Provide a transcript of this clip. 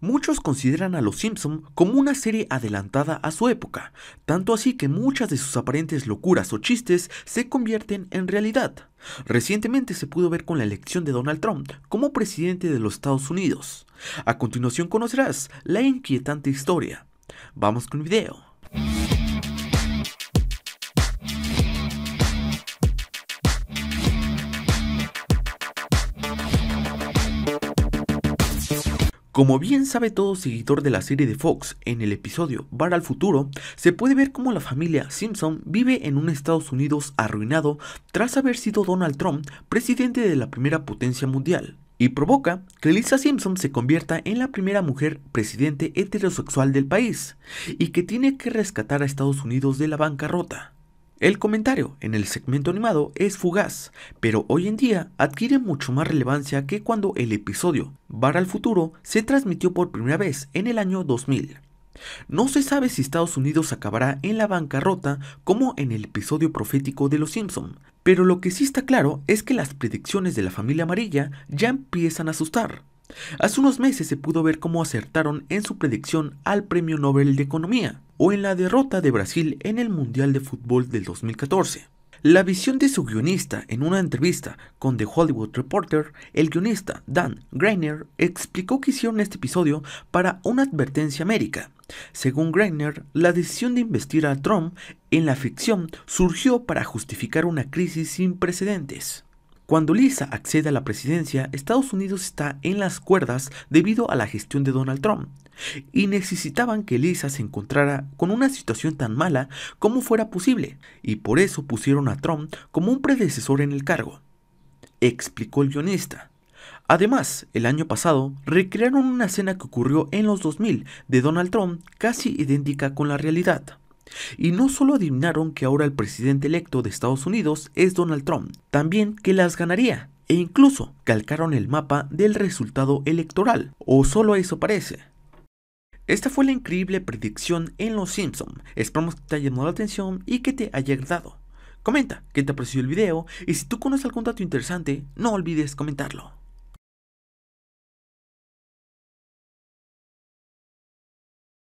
Muchos consideran a Los Simpson como una serie adelantada a su época, tanto así que muchas de sus aparentes locuras o chistes se convierten en realidad. Recientemente se pudo ver con la elección de Donald Trump como presidente de los Estados Unidos. A continuación conocerás la inquietante historia. Vamos con el video. Como bien sabe todo seguidor de la serie de Fox, en el episodio Bar al Futuro, se puede ver cómo la familia Simpson vive en un Estados Unidos arruinado tras haber sido Donald Trump presidente de la primera potencia mundial, y provoca que Lisa Simpson se convierta en la primera mujer presidente heterosexual del país, y que tiene que rescatar a Estados Unidos de la bancarrota. El comentario en el segmento animado es fugaz, pero hoy en día adquiere mucho más relevancia que cuando el episodio Bar al Futuro se transmitió por primera vez en el año 2000. No se sabe si Estados Unidos acabará en la bancarrota como en el episodio profético de Los Simpson, pero lo que sí está claro es que las predicciones de la familia amarilla ya empiezan a asustar. Hace unos meses se pudo ver cómo acertaron en su predicción al Premio Nobel de Economía, o en la derrota de Brasil en el Mundial de Fútbol del 2014. La visión de su guionista en una entrevista con The Hollywood Reporter, el guionista Dan Greiner explicó que hicieron este episodio para una advertencia médica. Según Greiner, la decisión de investir a Trump en la ficción surgió para justificar una crisis sin precedentes. Cuando Lisa accede a la presidencia, Estados Unidos está en las cuerdas debido a la gestión de Donald Trump, y necesitaban que Lisa se encontrara con una situación tan mala como fuera posible, y por eso pusieron a Trump como un predecesor en el cargo, explicó el guionista. Además, el año pasado recrearon una escena que ocurrió en los 2000 de Donald Trump casi idéntica con la realidad. Y no solo adivinaron que ahora el presidente electo de Estados Unidos es Donald Trump, también que las ganaría, e incluso calcaron el mapa del resultado electoral, o solo eso parece. Esta fue la increíble predicción en Los Simpson. Esperamos que te haya llamado la atención y que te haya agradado. Comenta qué te ha parecido el video y si tú conoces algún dato interesante, no olvides comentarlo.